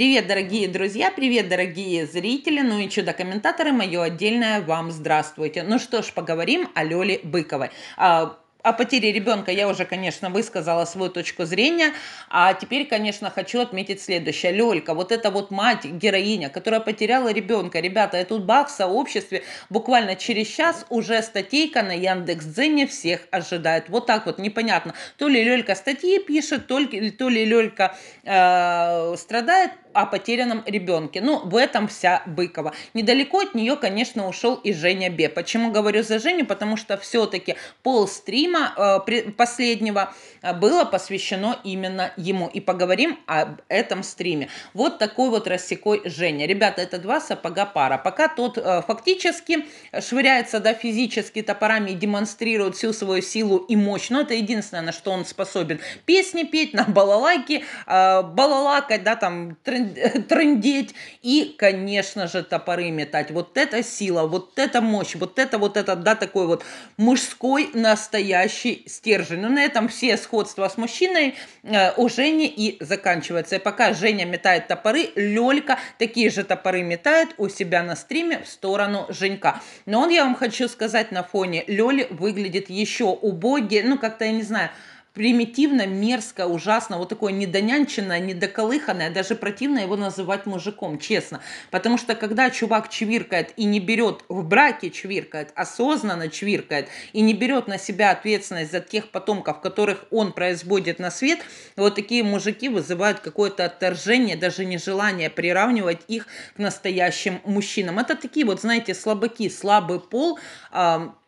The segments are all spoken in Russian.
Привет, дорогие друзья, привет, дорогие зрители, ну и чудо-комментаторы, мое отдельное вам здравствуйте. Ну что ж, поговорим о Лёле Быковой. А, о потере ребенка я уже, конечно, высказала свою точку зрения. А теперь, конечно, хочу отметить следующее. Лёлька, вот эта вот мать, героиня, которая потеряла ребенка. Ребята, я тут бах в сообществе. Буквально через час уже статейка на Яндекс.Дзене всех ожидает. Вот так вот, непонятно. То ли Лёлька статьи пишет, то ли, то ли Лёлька э, страдает о потерянном ребенке. Ну, в этом вся Быкова. Недалеко от нее, конечно, ушел и Женя Бе. Почему говорю за Женю? Потому что все-таки пол стрима э, последнего э, было посвящено именно ему. И поговорим об этом стриме. Вот такой вот рассекой Женя. Ребята, это два сапога пара. Пока тот э, фактически швыряется, да, физически топорами и демонстрирует всю свою силу и мощь. Но это единственное, на что он способен. Песни петь, на балалайке, э, балалакать, да, там, трындеть и, конечно же, топоры метать. Вот это сила, вот это мощь, вот это, вот этот да, такой вот мужской настоящий стержень. Но ну, на этом все сходства с мужчиной э, у Жени и заканчивается. И пока Женя метает топоры, Лёлька такие же топоры метает у себя на стриме в сторону Женька. Но он, я вам хочу сказать, на фоне Лёли выглядит еще убогие, ну как-то, я не знаю, примитивно, мерзко, ужасно, вот такое недонянченное, недоколыханное, даже противно его называть мужиком, честно. Потому что когда чувак чвиркает и не берет в браке чвиркает, осознанно чвиркает и не берет на себя ответственность за тех потомков, которых он производит на свет, вот такие мужики вызывают какое-то отторжение, даже нежелание приравнивать их к настоящим мужчинам. Это такие вот, знаете, слабаки, слабый пол,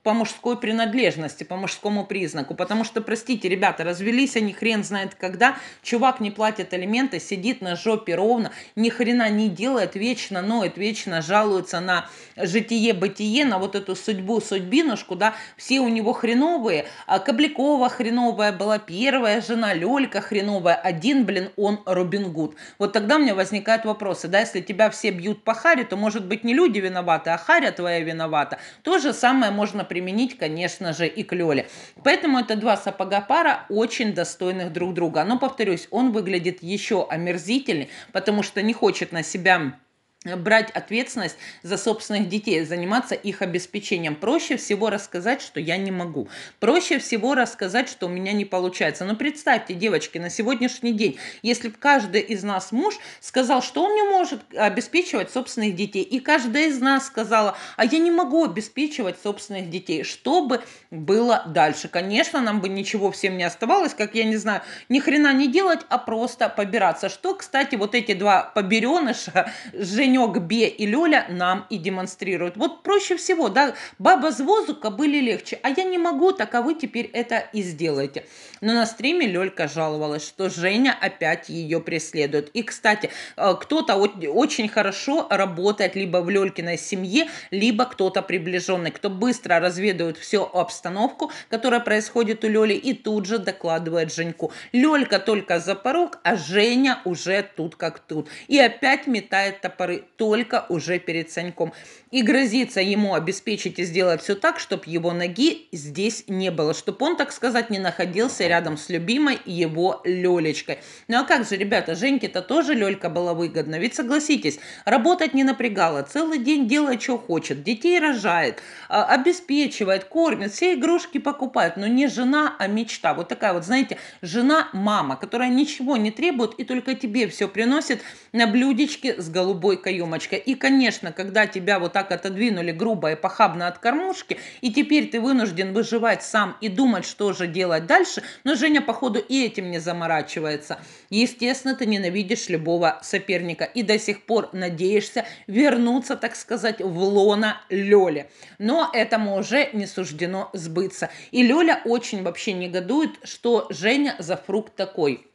по мужской принадлежности, по мужскому признаку. Потому что, простите, ребята, развелись они хрен знает когда, чувак не платит алименты, сидит на жопе ровно, ни хрена не делает, вечно ноет, вечно жалуется на житие-бытие, на вот эту судьбу-судьбинушку, да, все у него хреновые. А Кобликова хреновая была первая жена, Лёлька хреновая, один, блин, он Робин Гуд. Вот тогда у меня возникают вопросы, да, если тебя все бьют по харе, то, может быть, не люди виноваты, а харя твоя виновата. То же самое можно применить, конечно же, и к Лёле. Поэтому это два сапога пара, очень достойных друг друга. Но, повторюсь, он выглядит еще омерзительнее, потому что не хочет на себя брать ответственность за собственных детей, заниматься их обеспечением. Проще всего рассказать, что я не могу. Проще всего рассказать, что у меня не получается. Но представьте, девочки, на сегодняшний день, если бы каждый из нас муж сказал, что он не может обеспечивать собственных детей, и каждая из нас сказала, а я не могу обеспечивать собственных детей, что бы было дальше? Конечно, нам бы ничего всем не оставалось, как я не знаю, ни хрена не делать, а просто побираться. Что, кстати, вот эти два побереныша, Женя Женек, Бе и Лёля нам и демонстрируют. Вот проще всего, да, баба с воздуха были легче, а я не могу, так а вы теперь это и сделайте. Но на стриме Лёлька жаловалась, что Женя опять ее преследует. И, кстати, э, кто-то очень хорошо работает либо в Лёлькиной семье, либо кто-то приближенный, кто быстро разведывает всю обстановку, которая происходит у Лёли, и тут же докладывает Женьку. Лёлька только за порог, а Женя уже тут как тут. И опять метает топоры только уже перед Саньком. И грозится ему обеспечить и сделать все так, чтобы его ноги здесь не было, чтобы он, так сказать, не находился рядом с любимой его Лелечкой. Ну а как же, ребята, Женьке-то тоже Лелька была выгодна, ведь согласитесь, работать не напрягала, целый день делает, что хочет, детей рожает, а, обеспечивает, кормит, все игрушки покупает, но не жена, а мечта. Вот такая вот, знаете, жена-мама, которая ничего не требует и только тебе все приносит на блюдечке с голубой коньяком юмочка. И, конечно, когда тебя вот так отодвинули грубо и похабно от кормушки, и теперь ты вынужден выживать сам и думать, что же делать дальше, но Женя, походу, и этим не заморачивается. Естественно, ты ненавидишь любого соперника и до сих пор надеешься вернуться, так сказать, в лона Лёли. Но этому уже не суждено сбыться. И Лёля очень вообще негодует, что Женя за фрукт такой.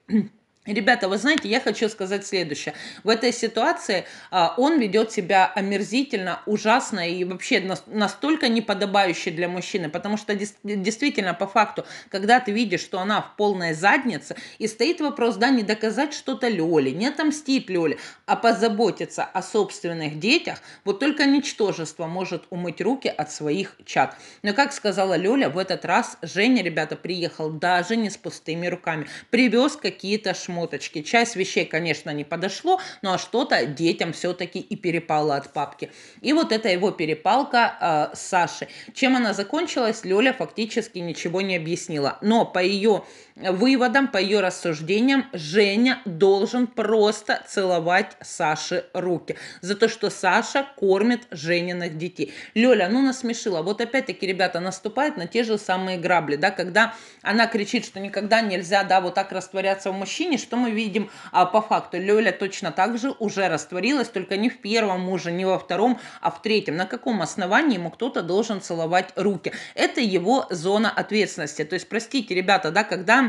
Ребята, вы знаете, я хочу сказать следующее. В этой ситуации а, он ведет себя омерзительно, ужасно и вообще на, настолько неподобающе для мужчины, потому что дес, действительно, по факту, когда ты видишь, что она в полной заднице, и стоит вопрос, да, не доказать что-то Лёле, не отомстить Лёле, а позаботиться о собственных детях, вот только ничтожество может умыть руки от своих чат. Но, как сказала Лёля, в этот раз Женя, ребята, приехал даже не с пустыми руками, привез какие-то шмотки, шмоточки. Часть вещей, конечно, не подошло, но ну, а что-то детям все-таки и перепало от папки. И вот это его перепалка э, а, с Сашей. Чем она закончилась, Лёля фактически ничего не объяснила. Но по ее выводам, по ее рассуждениям, Женя должен просто целовать Саше руки за то, что Саша кормит Жениных детей. Лёля, ну насмешила. Вот опять-таки, ребята, наступает на те же самые грабли, да, когда она кричит, что никогда нельзя, да, вот так растворяться в мужчине, что мы видим а, по факту. Лёля точно так же уже растворилась, только не в первом муже, не во втором, а в третьем. На каком основании ему кто-то должен целовать руки? Это его зона ответственности. То есть, простите, ребята, да, когда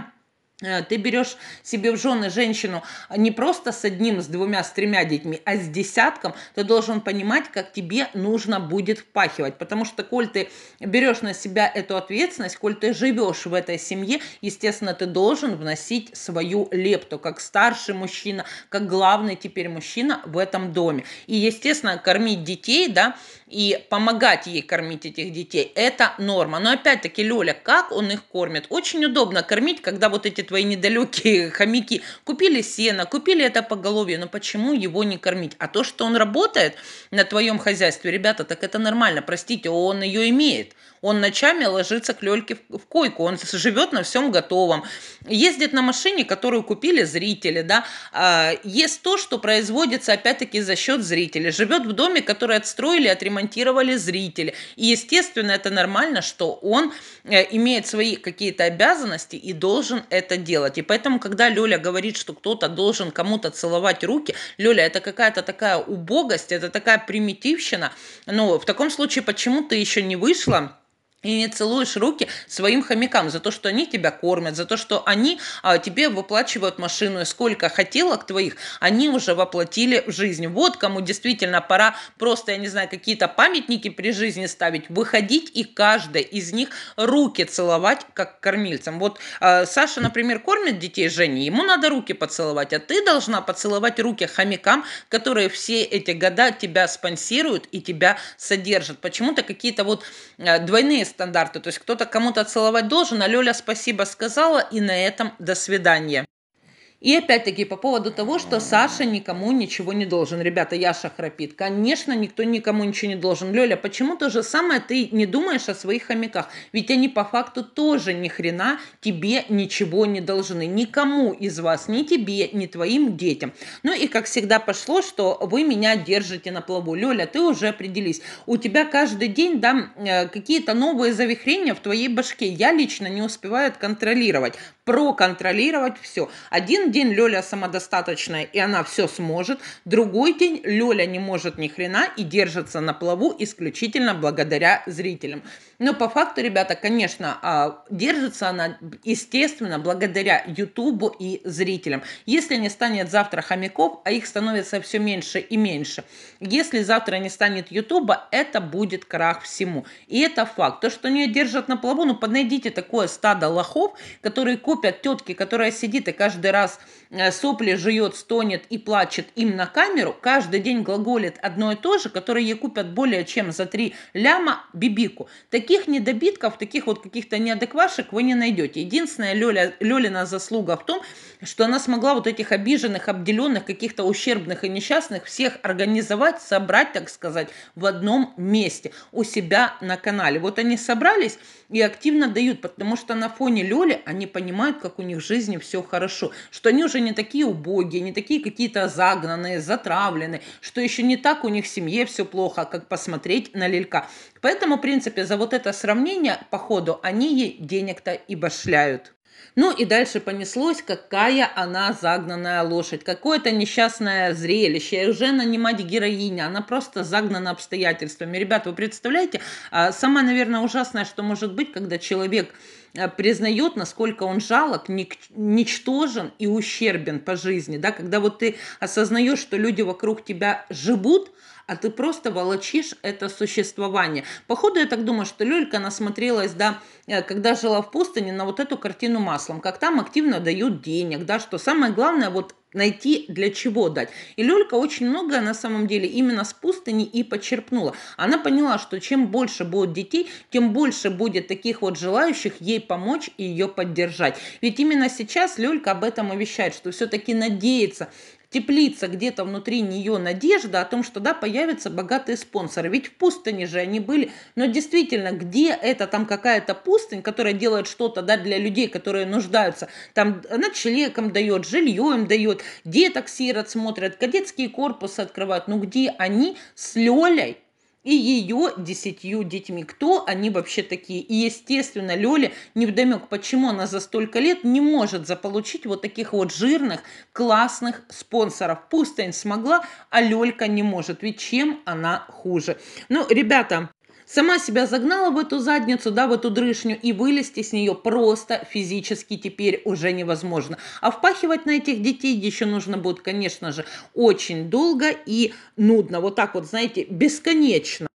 Э, ты берешь себе в жены женщину не просто с одним, с двумя, с тремя детьми, а с десятком, ты должен понимать, как тебе нужно будет впахивать. Потому что, коль ты берешь на себя эту ответственность, коль ты живешь в этой семье, естественно, ты должен вносить свою лепту, как старший мужчина, как главный теперь мужчина в этом доме. И, естественно, кормить детей, да, и помогать ей кормить этих детей. Это норма. Но опять-таки, Лёля, как он их кормит? Очень удобно кормить, когда вот эти твои недалекие хомяки купили сено, купили это поголовье, но почему его не кормить? А то, что он работает на твоем хозяйстве, ребята, так это нормально. Простите, он ее имеет. Он ночами ложится к Лёльке в койку, он живет на всем готовом. Ездит на машине, которую купили зрители, да. А, Ест то, что производится, опять-таки, за счет зрителей. Живет в доме, который отстроили, отремонтировали отремонтировали зрители. И, естественно, это нормально, что он э, имеет свои какие-то обязанности и должен это делать. И поэтому, когда Лёля говорит, что кто-то должен кому-то целовать руки, Лёля, это какая-то такая убогость, это такая примитивщина. но в таком случае, почему ты еще не вышла? и не целуешь руки своим хомякам за то, что они тебя кормят, за то, что они а, тебе выплачивают машину, и сколько хотелок твоих они уже воплотили в жизнь. Вот кому действительно пора просто, я не знаю, какие-то памятники при жизни ставить, выходить и каждой из них руки целовать, как кормильцам. Вот а, Саша, например, кормит детей Жени, ему надо руки поцеловать, а ты должна поцеловать руки хомякам, которые все эти года тебя спонсируют и тебя содержат. Почему-то какие-то вот а, двойные стандарты. То есть кто-то кому-то целовать должен, а Лёля спасибо сказала, и на этом до свидания. И опять-таки по поводу того, что Саша никому ничего не должен. Ребята, Яша храпит. Конечно, никто никому ничего не должен. Лёля, почему то же самое ты не думаешь о своих хомяках? Ведь они по факту тоже ни хрена тебе ничего не должны. Никому из вас, ни тебе, ни твоим детям. Ну и как всегда пошло, что вы меня держите на плаву. Лёля, ты уже определись. У тебя каждый день да, э, какие-то новые завихрения в твоей башке. Я лично не успеваю контролировать, проконтролировать все. Один день Лёля самодостаточная, и она все сможет. Другой день Лёля не может ни хрена и держится на плаву исключительно благодаря зрителям. Но по факту, ребята, конечно, а, держится она, естественно, благодаря Ютубу и зрителям. Если не станет завтра хомяков, а их становится все меньше и меньше. Если завтра не станет Ютуба, это будет крах всему. И это факт. То, что не держат на плаву, ну, поднайдите такое стадо лохов, которые купят тетки, которая сидит и каждый раз раз э, сопли жует, стонет и плачет им на камеру, каждый день глаголит одно и то же, которое ей купят более чем за три ляма бибику. Таких недобитков, таких вот каких-то неадеквашек вы не найдете. Единственная Лёля, Лёлина заслуга в том, что она смогла вот этих обиженных, обделенных, каких-то ущербных и несчастных всех организовать, собрать, так сказать, в одном месте у себя на канале. Вот они собрались и активно дают, потому что на фоне Лёли они понимают, как у них в жизни все хорошо, что что они уже не такие убогие, не такие какие-то загнанные, затравленные, что еще не так у них в семье все плохо, как посмотреть на лелька. Поэтому, в принципе, за вот это сравнение, походу, они ей денег-то и башляют. Ну и дальше понеслось, какая она загнанная лошадь. Какое-то несчастное зрелище. И уже нанимать героиня. Она просто загнана обстоятельствами. ребята вы представляете, а, самое, наверное, ужасное, что может быть, когда человек а, признает, насколько он жалок, ничтожен и ущербен по жизни. Да? Когда вот ты осознаешь, что люди вокруг тебя живут, а ты просто волочишь это существование. Походу, я так думаю, что Лёлька насмотрелась, да, э, когда жила в пустыне, на вот эту картину маслом, как там активно дают денег, да, что самое главное, вот найти для чего дать. И Лёлька очень многое на самом деле именно с пустыни и почерпнула. Она поняла, что чем больше будет детей, тем больше будет таких вот желающих ей помочь и ее поддержать. Ведь именно сейчас Лёлька об этом увещает, что все-таки надеется теплица где-то внутри нее надежда о том, что да, появятся богатые спонсоры. Ведь в пустыне же они были. Но действительно, где это там какая-то пустынь, которая делает что-то да, для людей, которые нуждаются? Там ночлегом дает, жилье им дает, деток сирот смотрят, кадетские корпусы открывают. Ну где они с Лелей и ее десятью детьми. Кто они вообще такие? И, естественно, Лёля невдомек, почему она за столько лет не может заполучить вот таких вот жирных, классных спонсоров. Пустынь смогла, а Лёлька не может. Ведь чем она хуже? Ну, ребята, сама себя загнала в эту задницу, да, в эту дрышню, и вылезти с нее просто физически теперь уже невозможно. А впахивать на этих детей еще нужно будет, конечно же, очень долго и нудно. Вот так вот, знаете, бесконечно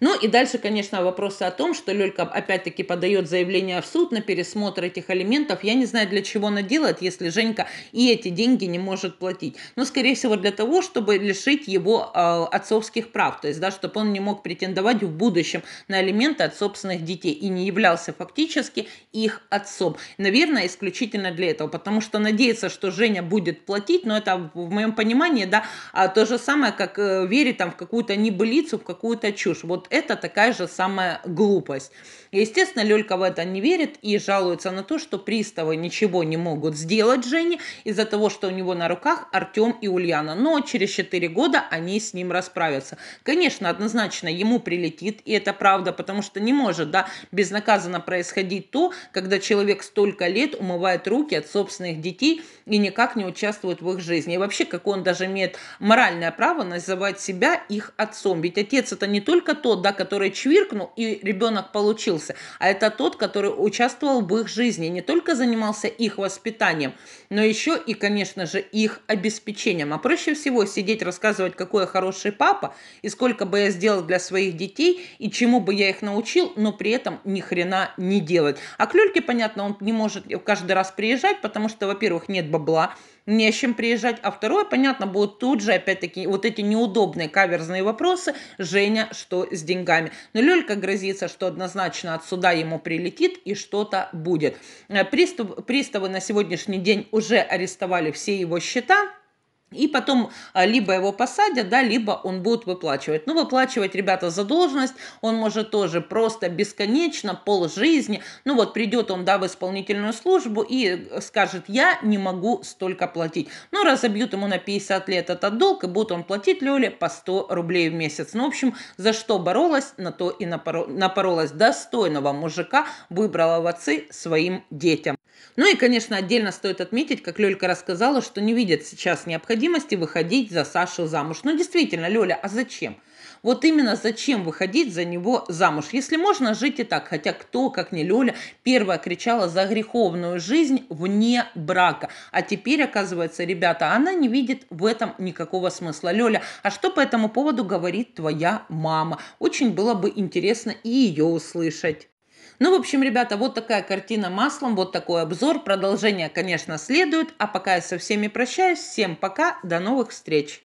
ну и дальше, конечно, вопросы о том, что Лелька опять-таки подает заявление в суд на пересмотр этих алиментов. Я не знаю, для чего она делает, если Женька и эти деньги не может платить. Но, скорее всего, для того, чтобы лишить его э, отцовских прав. То есть, да, чтобы он не мог претендовать в будущем на алименты от собственных детей и не являлся фактически их отцом. Наверное, исключительно для этого, потому что надеяться, что Женя будет платить, но это в моем понимании, да, а то же самое, как э, верить там в какую-то небылицу, в какую-то чушь. Вот это такая же самая глупость. Естественно, Лёлька в это не верит и жалуется на то, что приставы ничего не могут сделать Жене из-за того, что у него на руках Артем и Ульяна. Но через 4 года они с ним расправятся. Конечно, однозначно ему прилетит, и это правда, потому что не может да, безнаказанно происходить то, когда человек столько лет умывает руки от собственных детей и никак не участвует в их жизни. И вообще, как он даже имеет моральное право называть себя их отцом. Ведь отец это не только тот, тот, да, который чвиркнул, и ребенок получился, а это тот, который участвовал в их жизни, не только занимался их воспитанием, но еще и, конечно же, их обеспечением. А проще всего сидеть, рассказывать, какой я хороший папа, и сколько бы я сделал для своих детей, и чему бы я их научил, но при этом ни хрена не делать. А к Люльке, понятно, он не может каждый раз приезжать, потому что, во-первых, нет бабла, не с чем приезжать. А второе, понятно, будут тут же опять-таки вот эти неудобные каверзные вопросы. Женя, что с деньгами? Но Лёлька грозится, что однозначно от суда ему прилетит и что-то будет. Э, Пристав, приставы на сегодняшний день уже арестовали все его счета. И потом а, либо его посадят, да, либо он будет выплачивать. Ну, выплачивать, ребята, задолженность он может тоже просто бесконечно, пол жизни. Ну, вот придет он, да, в исполнительную службу и э, скажет, я не могу столько платить. Ну, разобьют ему на 50 лет этот долг, и будет он платить Лёле по 100 рублей в месяц. Ну, в общем, за что боролась, на то и напоро... напоролась. Достойного мужика выбрала в отцы своим детям. Ну и, конечно, отдельно стоит отметить, как Лёлька рассказала, что не видит сейчас необходимости необходимости выходить за Сашу замуж. Ну, действительно, Лёля, а зачем? Вот именно зачем выходить за него замуж, если можно жить и так. Хотя кто, как не Лёля, первая кричала за греховную жизнь вне брака. А теперь, оказывается, ребята, она не видит в этом никакого смысла. Лёля, а что по этому поводу говорит твоя мама? Очень было бы интересно и её услышать. Ну, в общем, ребята, вот такая картина маслом, вот такой обзор. Продолжение, конечно, следует. А пока я со всеми прощаюсь. Всем пока, до новых встреч!